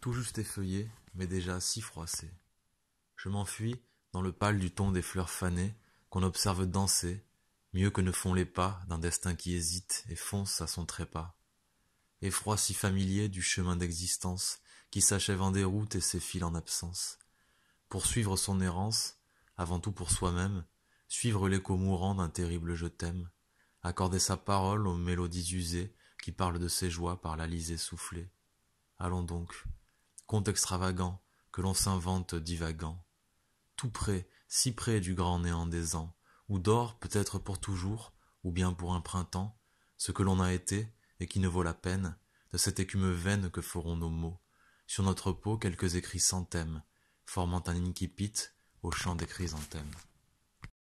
tout juste effeuillé, mais déjà si froissé. Je m'enfuis dans le pâle du ton des fleurs fanées qu'on observe danser, mieux que ne font les pas d'un destin qui hésite et fonce à son trépas. Effroi si familier du chemin d'existence qui s'achève en déroute et s'effile en absence. Poursuivre son errance, avant tout pour soi-même, suivre l'écho mourant d'un terrible je t'aime, accorder sa parole aux mélodies usées qui parlent de ses joies par lisée soufflée. Allons donc, extravagant que l'on s'invente divagant tout près si près du grand néant des ans où dort peut-être pour toujours ou bien pour un printemps ce que l'on a été et qui ne vaut la peine de cette écume vaine que feront nos mots sur notre peau quelques écrits sans thème formant un incipit au chant des chrysanthèmes